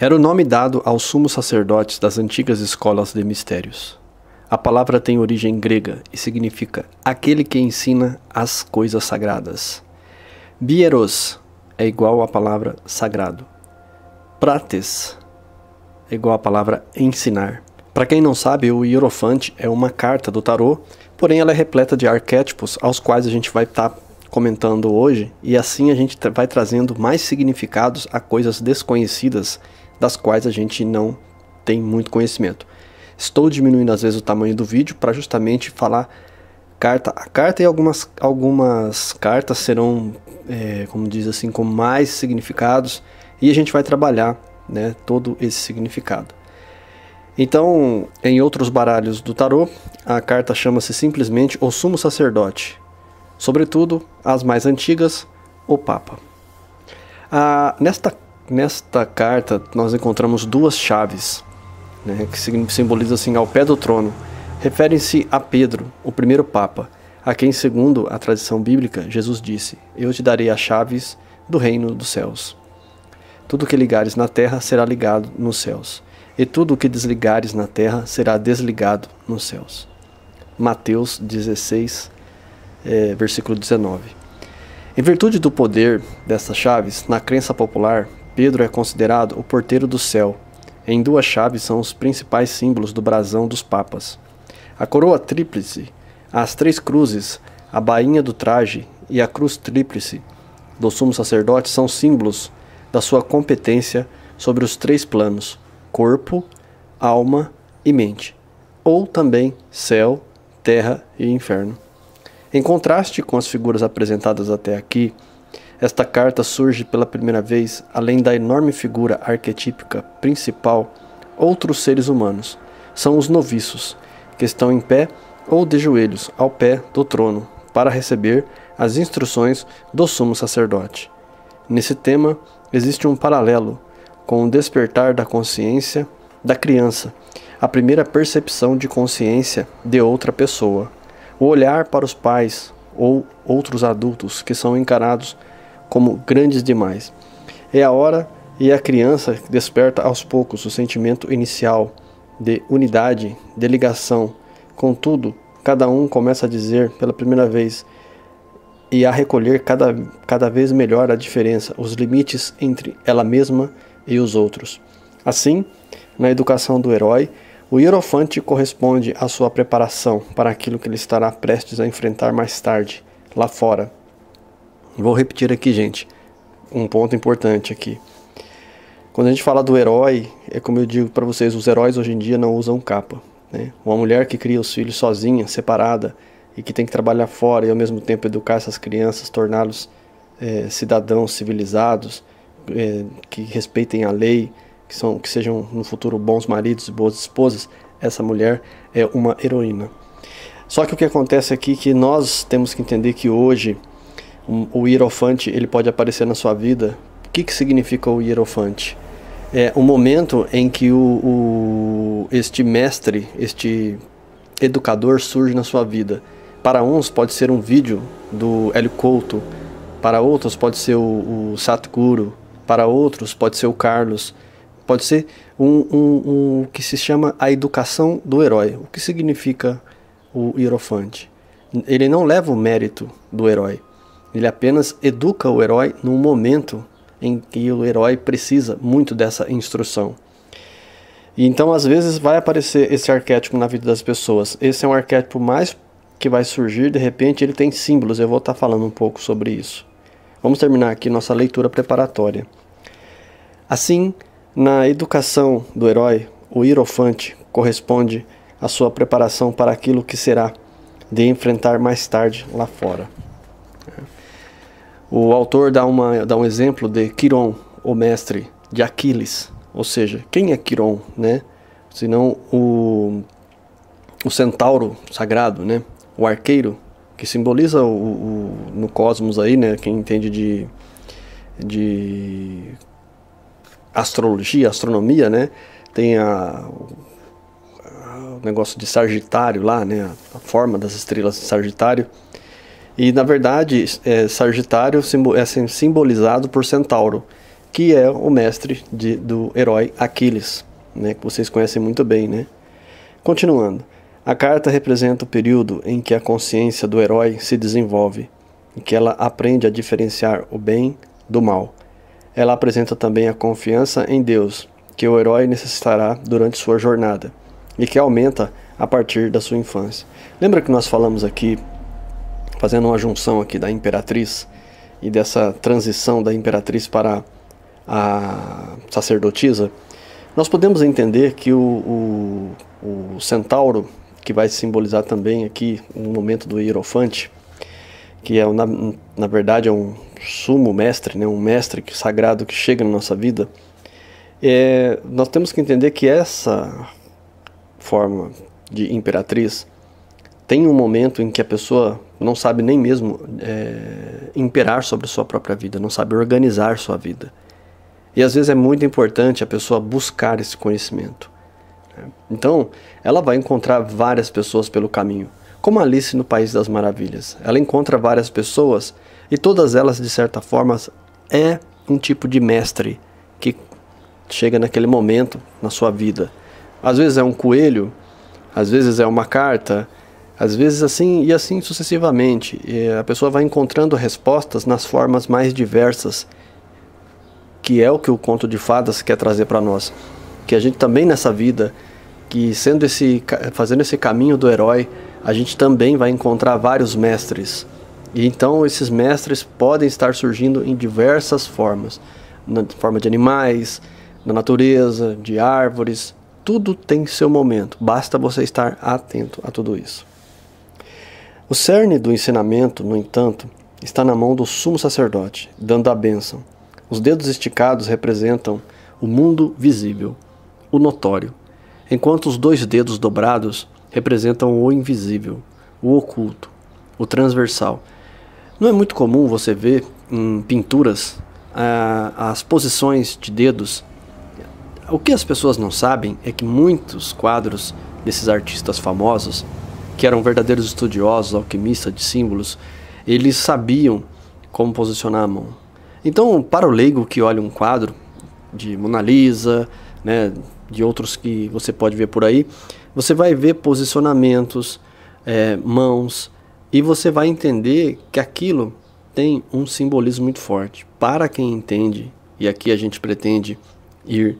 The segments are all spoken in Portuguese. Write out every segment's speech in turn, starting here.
Era o nome dado aos sumos sacerdotes das antigas escolas de mistérios. A palavra tem origem grega e significa aquele que ensina as coisas sagradas. Bieros é igual à palavra sagrado. Prates é igual à palavra ensinar. Para quem não sabe, o Hierofante é uma carta do tarô, porém ela é repleta de arquétipos aos quais a gente vai estar tá comentando hoje, e assim a gente vai trazendo mais significados a coisas desconhecidas das quais a gente não tem muito conhecimento. Estou diminuindo às vezes o tamanho do vídeo para justamente falar carta a carta e algumas, algumas cartas serão, é, como diz assim, com mais significados e a gente vai trabalhar né, todo esse significado. Então, em outros baralhos do tarô, a carta chama-se simplesmente o Sumo Sacerdote, sobretudo as mais antigas, o Papa. Ah, nesta Nesta carta, nós encontramos duas chaves, né, que simbolizam assim, ao pé do trono. Referem-se a Pedro, o primeiro Papa, a quem, segundo a tradição bíblica, Jesus disse: Eu te darei as chaves do reino dos céus. Tudo que ligares na terra será ligado nos céus, e tudo o que desligares na terra será desligado nos céus. Mateus 16, é, eh, versículo 19. Em virtude do poder dessas chaves, na crença popular, Pedro é considerado o porteiro do céu. Em duas chaves são os principais símbolos do brasão dos papas. A coroa tríplice, as três cruzes, a bainha do traje e a cruz tríplice do sumo sacerdote são símbolos da sua competência sobre os três planos: corpo, alma e mente, ou também céu, terra e inferno. Em contraste com as figuras apresentadas até aqui, esta carta surge pela primeira vez, além da enorme figura arquetípica principal, outros seres humanos. São os noviços, que estão em pé ou de joelhos ao pé do trono, para receber as instruções do sumo sacerdote. Nesse tema existe um paralelo com o despertar da consciência da criança, a primeira percepção de consciência de outra pessoa, o olhar para os pais ou outros adultos que são encarados como grandes demais. É a hora e a criança desperta aos poucos o sentimento inicial de unidade, de ligação. Contudo, cada um começa a dizer pela primeira vez e a recolher cada, cada vez melhor a diferença, os limites entre ela mesma e os outros. Assim, na educação do herói, o hierofante corresponde à sua preparação para aquilo que ele estará prestes a enfrentar mais tarde, lá fora vou repetir aqui, gente, um ponto importante aqui. Quando a gente fala do herói, é como eu digo para vocês, os heróis hoje em dia não usam capa. Né? Uma mulher que cria os filhos sozinha, separada, e que tem que trabalhar fora e ao mesmo tempo educar essas crianças, torná-los é, cidadãos civilizados, é, que respeitem a lei, que, são, que sejam no futuro bons maridos e boas esposas, essa mulher é uma heroína. Só que o que acontece aqui é que nós temos que entender que hoje o hierofante ele pode aparecer na sua vida. O que, que significa o hierofante? É o momento em que o, o, este mestre, este educador surge na sua vida. Para uns pode ser um vídeo do Hélio Couto, para outros pode ser o, o Satguru, para outros pode ser o Carlos, pode ser um, um, um que se chama a educação do herói. O que significa o hierofante? Ele não leva o mérito do herói, ele apenas educa o herói no momento em que o herói precisa muito dessa instrução. E então, às vezes, vai aparecer esse arquétipo na vida das pessoas. Esse é um arquétipo mais que vai surgir, de repente, ele tem símbolos. Eu vou estar falando um pouco sobre isso. Vamos terminar aqui nossa leitura preparatória. Assim, na educação do herói, o hierofante corresponde à sua preparação para aquilo que será de enfrentar mais tarde lá fora. O autor dá, uma, dá um exemplo de Quiron, o mestre, de Aquiles. Ou seja, quem é Quiron, né? Senão o, o centauro sagrado, né? O arqueiro, que simboliza o, o no cosmos aí, né? Quem entende de, de astrologia, astronomia, né? Tem a, o negócio de Sagitário lá, né? A forma das estrelas de Sagitário e na verdade, é, Sagitário é assim, simbolizado por Centauro, que é o mestre de, do herói Aquiles, né, que vocês conhecem muito bem. Né? Continuando, a carta representa o período em que a consciência do herói se desenvolve, em que ela aprende a diferenciar o bem do mal. Ela apresenta também a confiança em Deus, que o herói necessitará durante sua jornada, e que aumenta a partir da sua infância. Lembra que nós falamos aqui fazendo uma junção aqui da imperatriz e dessa transição da imperatriz para a sacerdotisa, nós podemos entender que o, o, o centauro, que vai simbolizar também aqui no momento do hierofante, que é na, na verdade é um sumo mestre, né, um mestre sagrado que chega na nossa vida, é, nós temos que entender que essa forma de imperatriz tem um momento em que a pessoa não sabe nem mesmo é, imperar sobre sua própria vida, não sabe organizar sua vida. E às vezes é muito importante a pessoa buscar esse conhecimento. Né? Então, ela vai encontrar várias pessoas pelo caminho, como Alice no País das Maravilhas. Ela encontra várias pessoas e todas elas, de certa forma, é um tipo de mestre que chega naquele momento na sua vida. Às vezes é um coelho, às vezes é uma carta, às vezes assim e assim sucessivamente, a pessoa vai encontrando respostas nas formas mais diversas, que é o que o conto de fadas quer trazer para nós, que a gente também nessa vida, que sendo esse fazendo esse caminho do herói, a gente também vai encontrar vários mestres. E então esses mestres podem estar surgindo em diversas formas, na forma de animais, da natureza, de árvores, tudo tem seu momento. Basta você estar atento a tudo isso. O cerne do ensinamento, no entanto, está na mão do sumo sacerdote, dando a bênção. Os dedos esticados representam o mundo visível, o notório, enquanto os dois dedos dobrados representam o invisível, o oculto, o transversal. Não é muito comum você ver em pinturas ah, as posições de dedos. O que as pessoas não sabem é que muitos quadros desses artistas famosos que eram verdadeiros estudiosos, alquimistas de símbolos, eles sabiam como posicionar a mão. Então, para o leigo que olha um quadro de Mona Lisa, né, de outros que você pode ver por aí, você vai ver posicionamentos, é, mãos, e você vai entender que aquilo tem um simbolismo muito forte. Para quem entende, e aqui a gente pretende ir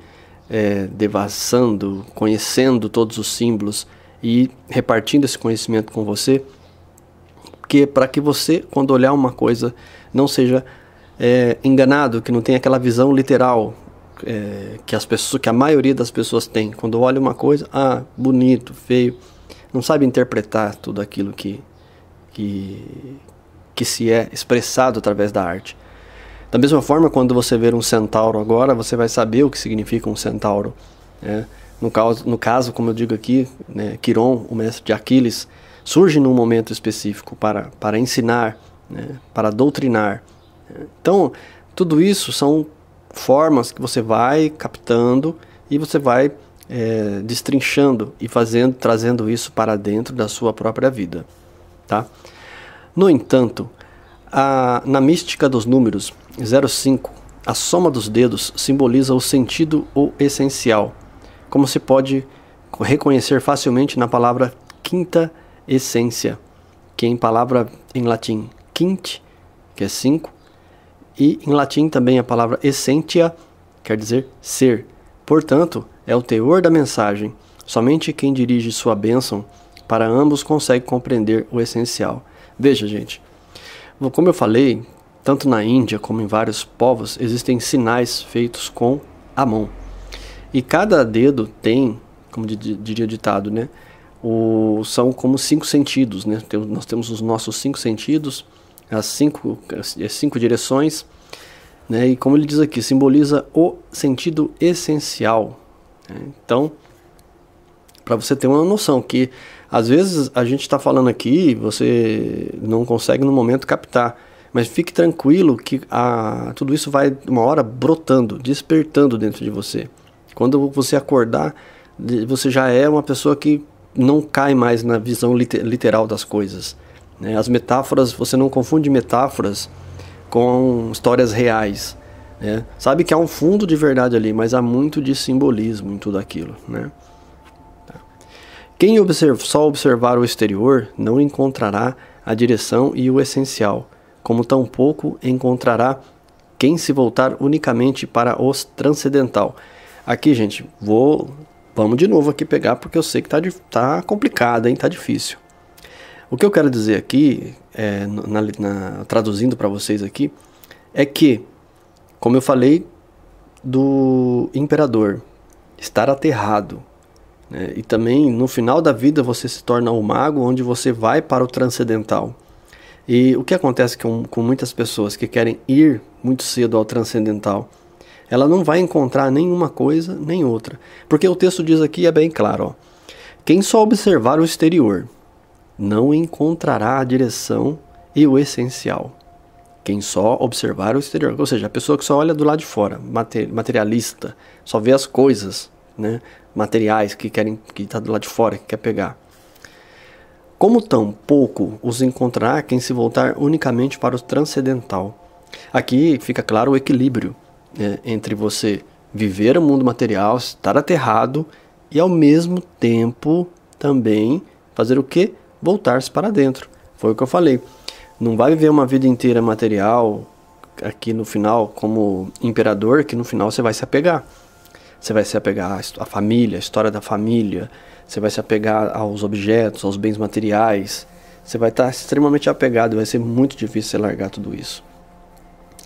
é, devassando, conhecendo todos os símbolos e repartindo esse conhecimento com você, que para que você, quando olhar uma coisa, não seja é, enganado, que não tenha aquela visão literal é, que as pessoas, que a maioria das pessoas tem. Quando olha uma coisa, ah, bonito, feio, não sabe interpretar tudo aquilo que que, que se é expressado através da arte. Da mesma forma, quando você ver um centauro agora, você vai saber o que significa um centauro. Né? No caso, no caso como eu digo aqui, né, Quiron, o mestre de Aquiles, surge num momento específico para, para ensinar, né, para doutrinar. Né. Então, tudo isso são formas que você vai captando e você vai é, destrinchando e fazendo, trazendo isso para dentro da sua própria vida, tá? No entanto, a, na mística dos números 05, a soma dos dedos simboliza o sentido ou essencial, como se pode reconhecer facilmente na palavra quinta essência, que é em palavra em latim quint, que é cinco, e em latim também a palavra essentia quer dizer ser. Portanto, é o teor da mensagem. Somente quem dirige sua bênção para ambos consegue compreender o essencial. Veja, gente, como eu falei, tanto na Índia como em vários povos existem sinais feitos com a mão. E cada dedo tem, como diria ditado, né? O, são como cinco sentidos, né? Tem, nós temos os nossos cinco sentidos, as cinco, as, cinco direções, né? E como ele diz aqui, simboliza o sentido essencial. Né? Então, para você ter uma noção que às vezes a gente está falando aqui, você não consegue no momento captar, mas fique tranquilo que a, tudo isso vai uma hora brotando, despertando dentro de você. Quando você acordar, você já é uma pessoa que não cai mais na visão literal das coisas. Né? As metáforas, você não confunde metáforas com histórias reais. Né? Sabe que há um fundo de verdade ali, mas há muito de simbolismo em tudo aquilo. Né? Tá. Quem observa, só observar o exterior não encontrará a direção e o essencial, como tampouco encontrará quem se voltar unicamente para o transcendental. Aqui, gente, vou. Vamos de novo aqui pegar, porque eu sei que tá, tá complicado, hein? Tá difícil. O que eu quero dizer aqui, é, na, na, traduzindo para vocês aqui, é que, como eu falei do imperador, estar aterrado. Né? E também, no final da vida, você se torna o um mago, onde você vai para o transcendental. E o que acontece com, com muitas pessoas que querem ir muito cedo ao transcendental? ela não vai encontrar nenhuma coisa nem outra. Porque o texto diz aqui, é bem claro: ó, quem só observar o exterior não encontrará a direção e o essencial. Quem só observar o exterior, ou seja, a pessoa que só olha do lado de fora, materialista, só vê as coisas, né, materiais que querem que está do lado de fora, que quer pegar. Como tão pouco os encontrará quem se voltar unicamente para o transcendental. Aqui fica claro o equilíbrio né, entre você viver o mundo material, estar aterrado e ao mesmo tempo também fazer o que? Voltar-se para dentro. Foi o que eu falei. Não vai viver uma vida inteira material aqui no final como imperador, que no final você vai se apegar. Você vai se apegar à família, à história da família, você vai se apegar aos objetos, aos bens materiais. Você vai estar extremamente apegado, vai ser muito difícil você largar tudo isso.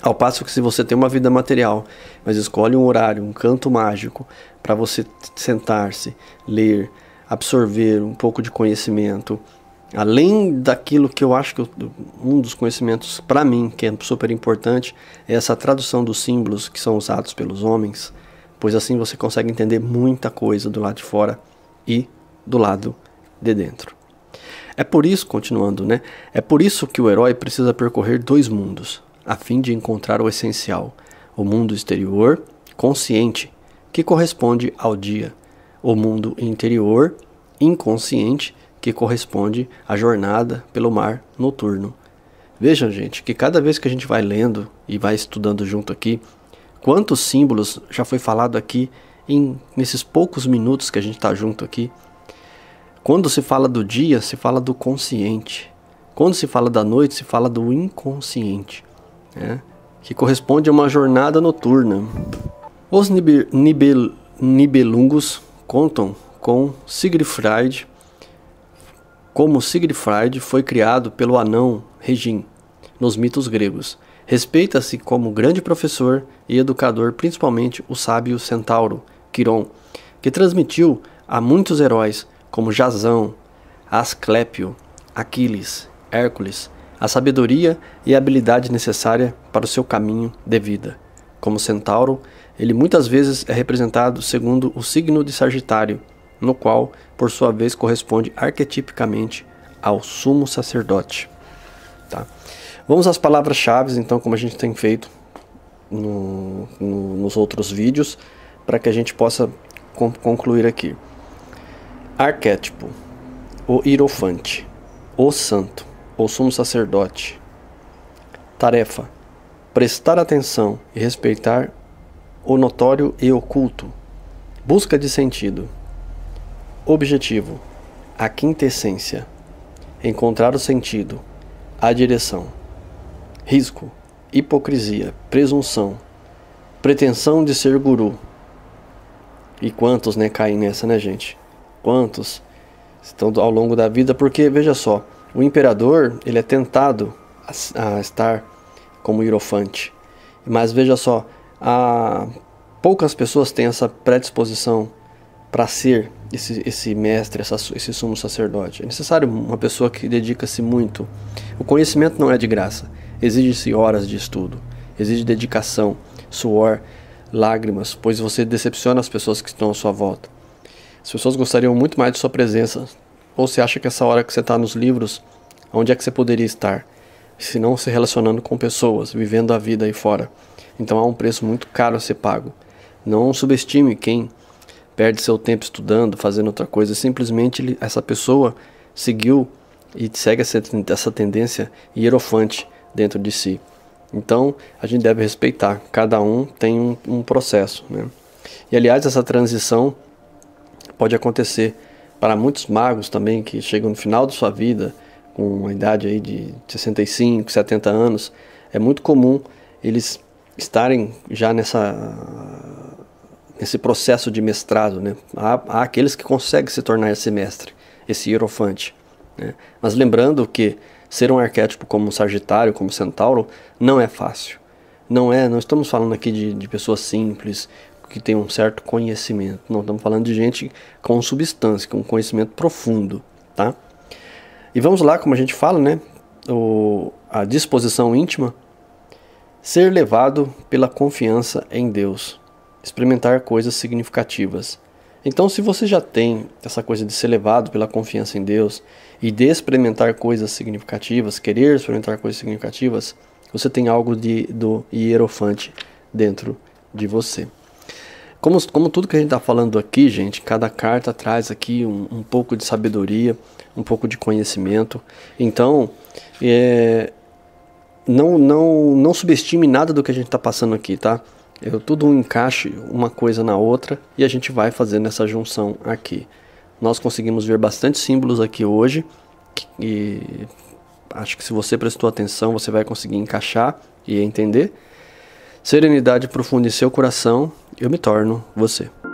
Ao passo que se você tem uma vida material, mas escolhe um horário, um canto mágico para você sentar-se, ler, absorver um pouco de conhecimento, além daquilo que eu acho que eu, um dos conhecimentos para mim que é super importante é essa tradução dos símbolos que são usados pelos homens, pois assim você consegue entender muita coisa do lado de fora e do lado de dentro. É por isso, continuando, né? É por isso que o herói precisa percorrer dois mundos, a fim de encontrar o essencial, o mundo exterior, consciente, que corresponde ao dia, o mundo interior, inconsciente, que corresponde à jornada pelo mar noturno. Vejam, gente, que cada vez que a gente vai lendo e vai estudando junto aqui, quantos símbolos já foi falado aqui em, nesses poucos minutos que a gente está junto aqui. Quando se fala do dia, se fala do consciente. Quando se fala da noite, se fala do inconsciente né, que corresponde a uma jornada noturna. Os Nibel, Nibel, Nibelungos contam com Siegfried, como Siegfried foi criado pelo anão Regin nos mitos gregos. Respeita-se como grande professor e educador, principalmente o sábio centauro Quiron, que transmitiu a muitos heróis como Jasão, Asclépio, Aquiles, Hércules, a sabedoria e a habilidade necessária para o seu caminho de vida. Como centauro, ele muitas vezes é representado segundo o signo de Sagitário, no qual, por sua vez, corresponde arquetipicamente ao sumo sacerdote. Tá? Vamos às palavras-chave, então, como a gente tem feito no, no, nos outros vídeos, para que a gente possa concluir aqui. Arquétipo: o hierofante, o santo, ou sumo sacerdote. Tarefa: prestar atenção e respeitar o notório e oculto. Busca de sentido. Objetivo: a quintessência. Encontrar o sentido, a direção. Risco: hipocrisia, presunção, pretensão de ser guru. E quantos, né, caem nessa, né, gente? Quantos estão ao longo da vida? Porque veja só, o imperador, ele é tentado a, a estar como hierofante. Mas veja só, a, poucas pessoas têm essa predisposição para ser esse, esse mestre, essa, esse sumo sacerdote. É necessário uma pessoa que dedica-se muito. O conhecimento não é de graça. Exige-se horas de estudo, exige dedicação, suor, lágrimas, pois você decepciona as pessoas que estão à sua volta. As pessoas gostariam muito mais de sua presença, ou você acha que essa hora que você está nos livros, onde é que você poderia estar? Se não se relacionando com pessoas, vivendo a vida aí fora. Então há um preço muito caro a ser pago. Não subestime quem perde seu tempo estudando, fazendo outra coisa. Simplesmente essa pessoa seguiu e segue essa tendência hierofante dentro de si. Então a gente deve respeitar. Cada um tem um, um processo, né? E aliás essa transição pode acontecer para muitos magos também que chegam no final de sua vida, com uma idade aí de 65, 70 anos, é muito comum eles estarem já nessa nesse processo de mestrado, né? Há, há aqueles que conseguem se tornar esse mestre, esse hierofante, né? Mas lembrando que ser um arquétipo como um Sagitário, como um Centauro, não é fácil. Não é, não estamos falando aqui de, de pessoas simples, que tem um certo conhecimento. Não estamos falando de gente com substância, com conhecimento profundo, tá? E vamos lá, como a gente fala, né? O, a disposição íntima, ser levado pela confiança em Deus, experimentar coisas significativas. Então, se você já tem essa coisa de ser levado pela confiança em Deus e de experimentar coisas significativas, querer experimentar coisas significativas, você tem algo de, do hierofante dentro de você. Como, como tudo que a gente está falando aqui, gente, cada carta traz aqui um, um, pouco de sabedoria, um pouco de conhecimento. Então, é, não, não, não subestime nada do que a gente está passando aqui, tá? Eu, tudo um encaixe uma coisa na outra e a gente vai fazendo essa junção aqui. Nós conseguimos ver bastante símbolos aqui hoje e acho que se você prestou atenção você vai conseguir encaixar e entender. Serenidade profunde em seu coração eu me torno você.